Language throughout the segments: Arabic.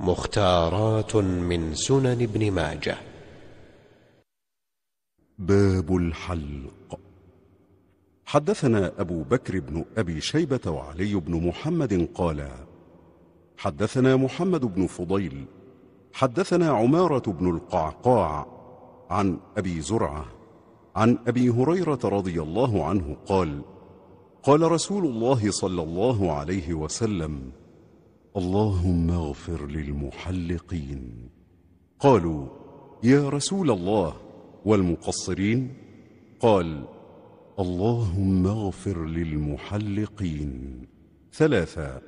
مختارات من سنن ابن ماجه باب الحلق حدثنا أبو بكر بن أبي شيبة وعلي بن محمد قال حدثنا محمد بن فضيل حدثنا عمارة بن القعقاع عن أبي زرعة عن أبي هريرة رضي الله عنه قال قال رسول الله صلى الله عليه وسلم اللهم اغفر للمحلقين قالوا يا رسول الله والمقصرين قال اللهم اغفر للمحلقين ثلاثا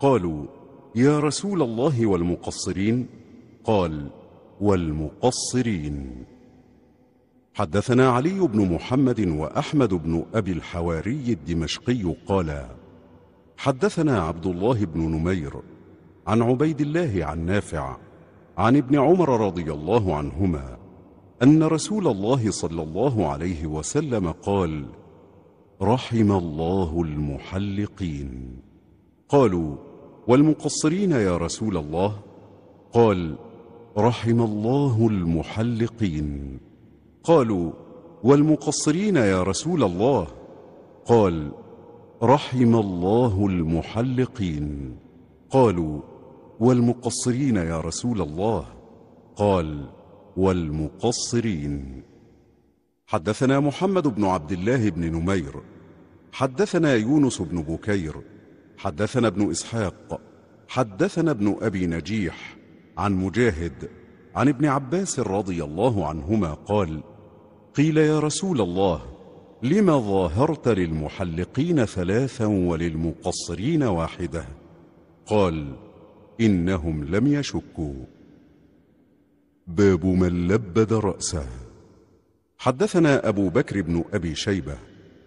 قالوا يا رسول الله والمقصرين قال والمقصرين حدثنا علي بن محمد وأحمد بن أبي الحواري الدمشقي قالا حدثنا عبد الله بن نمير عن عبيد الله عن نافع عن ابن عمر رضي الله عنهما أن رسول الله صلى الله عليه وسلم قال رحم الله المحلقين قالوا والمقصرين يا رسول الله قال رحم الله المحلقين قالوا والمقصرين يا رسول الله قال رحم الله المحلقين قالوا والمقصرين يا رسول الله قال والمقصرين حدثنا محمد بن عبد الله بن نمير حدثنا يونس بن بكير حدثنا ابن إسحاق حدثنا ابن أبي نجيح عن مجاهد عن ابن عباس رضي الله عنهما قال قيل يا رسول الله لما ظاهرت للمحلقين ثلاثا وللمقصرين واحدة قال إنهم لم يشكوا باب من لبد رأسه حدثنا أبو بكر بن أبي شيبة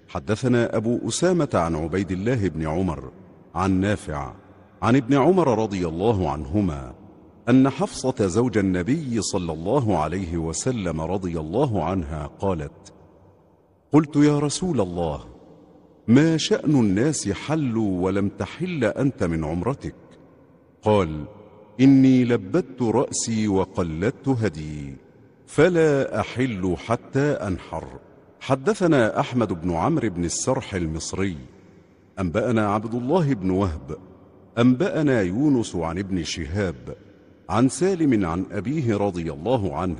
حدثنا أبو أسامة عن عبيد الله بن عمر عن نافع عن ابن عمر رضي الله عنهما أن حفصة زوج النبي صلى الله عليه وسلم رضي الله عنها قالت قلت يا رسول الله ما شأن الناس حلوا ولم تحل أنت من عمرتك قال إني لبدت رأسي وقلدت هدي فلا أحل حتى أنحر حدثنا أحمد بن عمرو بن السرح المصري أنبأنا عبد الله بن وهب أنبأنا يونس عن ابن شهاب عن سالم عن أبيه رضي الله عنه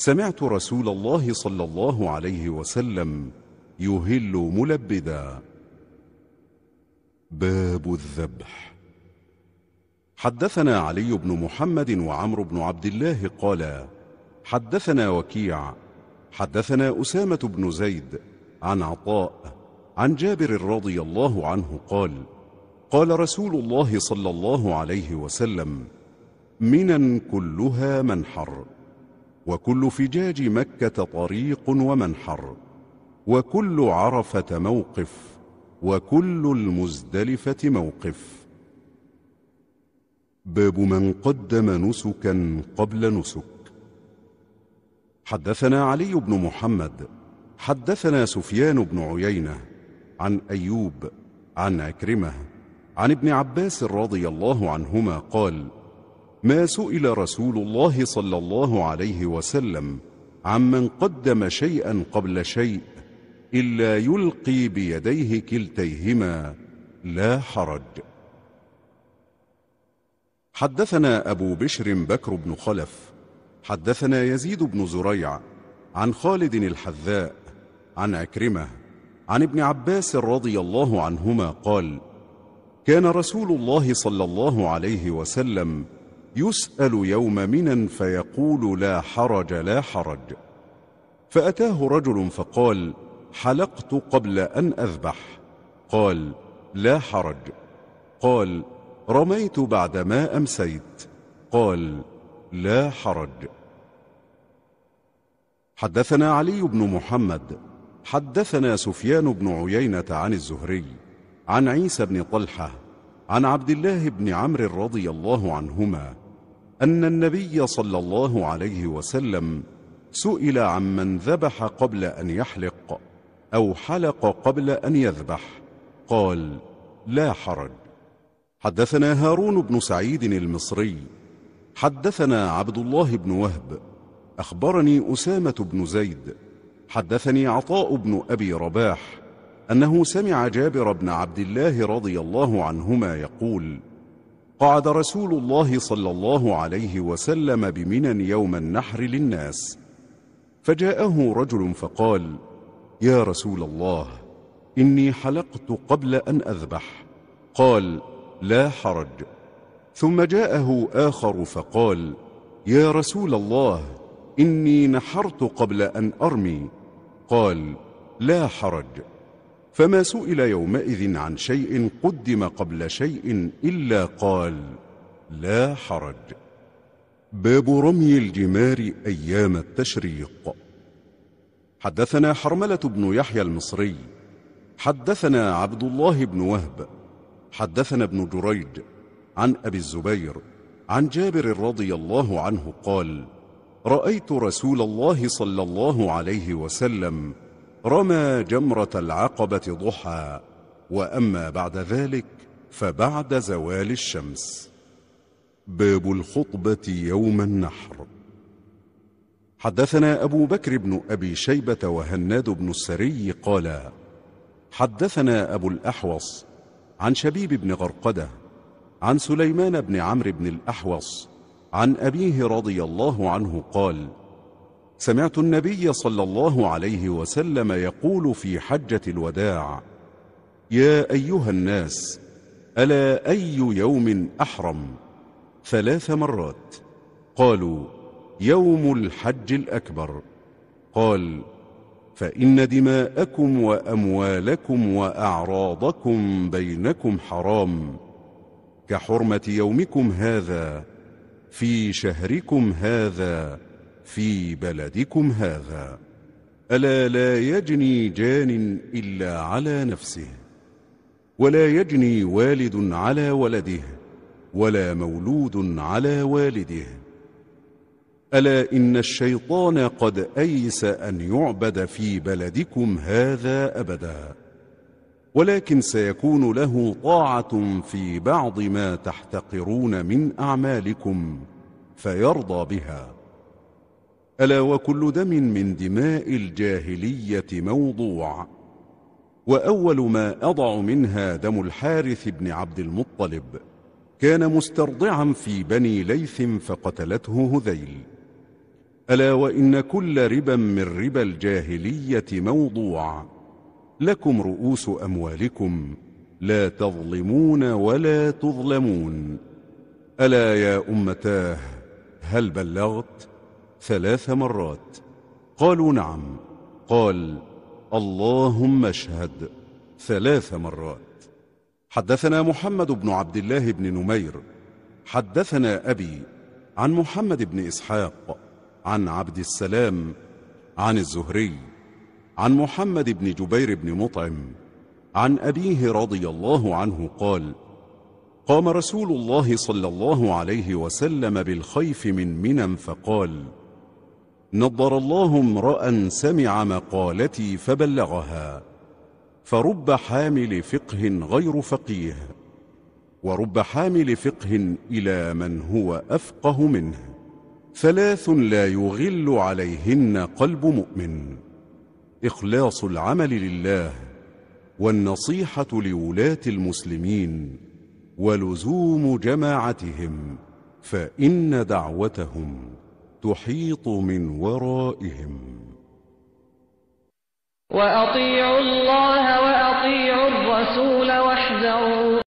سمعت رسول الله صلى الله عليه وسلم يهل ملبدا باب الذبح حدثنا علي بن محمد وعمر بن عبد الله قالا حدثنا وكيع حدثنا أسامة بن زيد عن عطاء عن جابر رضي الله عنه قال قال رسول الله صلى الله عليه وسلم منا كلها منحر وكل فجاج مكة طريق ومنحر وكل عرفة موقف وكل المزدلفة موقف باب من قدم نسكا قبل نسك حدثنا علي بن محمد حدثنا سفيان بن عيينة عن أيوب عن أكرمه عن ابن عباس رضي الله عنهما قال ما سئل رسول الله صلى الله عليه وسلم عمن قدم شيئا قبل شيء إلا يلقي بيديه كلتيهما لا حرج حدثنا أبو بشر بكر بن خلف حدثنا يزيد بن زريع عن خالد الحذاء عن أكرمه عن ابن عباس رضي الله عنهما قال كان رسول الله صلى الله عليه وسلم يسأل يوم منا فيقول لا حرج لا حرج فأتاه رجل فقال حلقت قبل أن أذبح قال لا حرج قال رميت بعد ما أمسيت قال لا حرج حدثنا علي بن محمد حدثنا سفيان بن عيينة عن الزهري عن عيسى بن طلحة عن عبد الله بن عمرو رضي الله عنهما أن النبي صلى الله عليه وسلم سئل عمن ذبح قبل أن يحلق أو حلق قبل أن يذبح قال لا حرج حدثنا هارون بن سعيد المصري حدثنا عبد الله بن وهب أخبرني أسامة بن زيد حدثني عطاء بن أبي رباح أنه سمع جابر بن عبد الله رضي الله عنهما يقول قعد رسول الله صلى الله عليه وسلم بمنن يوم النحر للناس فجاءه رجل فقال يا رسول الله إني حلقت قبل أن أذبح قال لا حرج ثم جاءه آخر فقال يا رسول الله إني نحرت قبل أن أرمي قال لا حرج فما سئل يومئذ عن شيء قدم قبل شيء إلا قال لا حرج باب رمي الجمار أيام التشريق حدثنا حرملة بن يحيى المصري حدثنا عبد الله بن وهب حدثنا ابن جريج عن أبي الزبير عن جابر رضي الله عنه قال رأيت رسول الله صلى الله عليه وسلم رمى جمرة العقبة ضحى وأما بعد ذلك فبعد زوال الشمس باب الخطبة يوم النحر حدثنا أبو بكر بن أبي شيبة وهناد بن السري قالا حدثنا أبو الأحوص عن شبيب بن غرقده عن سليمان بن عمرو بن الأحوص عن أبيه رضي الله عنه قال سمعت النبي صلى الله عليه وسلم يقول في حجة الوداع يا أيها الناس ألا أي يوم أحرم ثلاث مرات قالوا يوم الحج الأكبر قال فإن دماءكم وأموالكم وأعراضكم بينكم حرام كحرمة يومكم هذا في شهركم هذا في بلدكم هذا ألا لا يجني جان إلا على نفسه ولا يجني والد على ولده ولا مولود على والده ألا إن الشيطان قد أيس أن يعبد في بلدكم هذا أبدا ولكن سيكون له طاعة في بعض ما تحتقرون من أعمالكم فيرضى بها ألا وكل دم من دماء الجاهلية موضوع وأول ما أضع منها دم الحارث بن عبد المطلب كان مسترضعا في بني ليث فقتلته هذيل ألا وإن كل ربا من ربا الجاهلية موضوع لكم رؤوس أموالكم لا تظلمون ولا تظلمون ألا يا أمتاه هل بلغت؟ ثلاث مرات قالوا نعم قال اللهم اشهد ثلاث مرات حدثنا محمد بن عبد الله بن نمير حدثنا أبي عن محمد بن إسحاق عن عبد السلام عن الزهري عن محمد بن جبير بن مطعم عن أبيه رضي الله عنه قال قام رسول الله صلى الله عليه وسلم بالخيف من منى فقال نضر الله امرأ سمع مقالتي فبلغها فرب حامل فقه غير فقيه ورب حامل فقه إلى من هو أفقه منه ثلاث لا يغل عليهن قلب مؤمن إخلاص العمل لله والنصيحة لولاة المسلمين ولزوم جماعتهم فإن دعوتهم تحيط من ورائهم وأطيعوا الله وأطيعوا الرسول واحذروا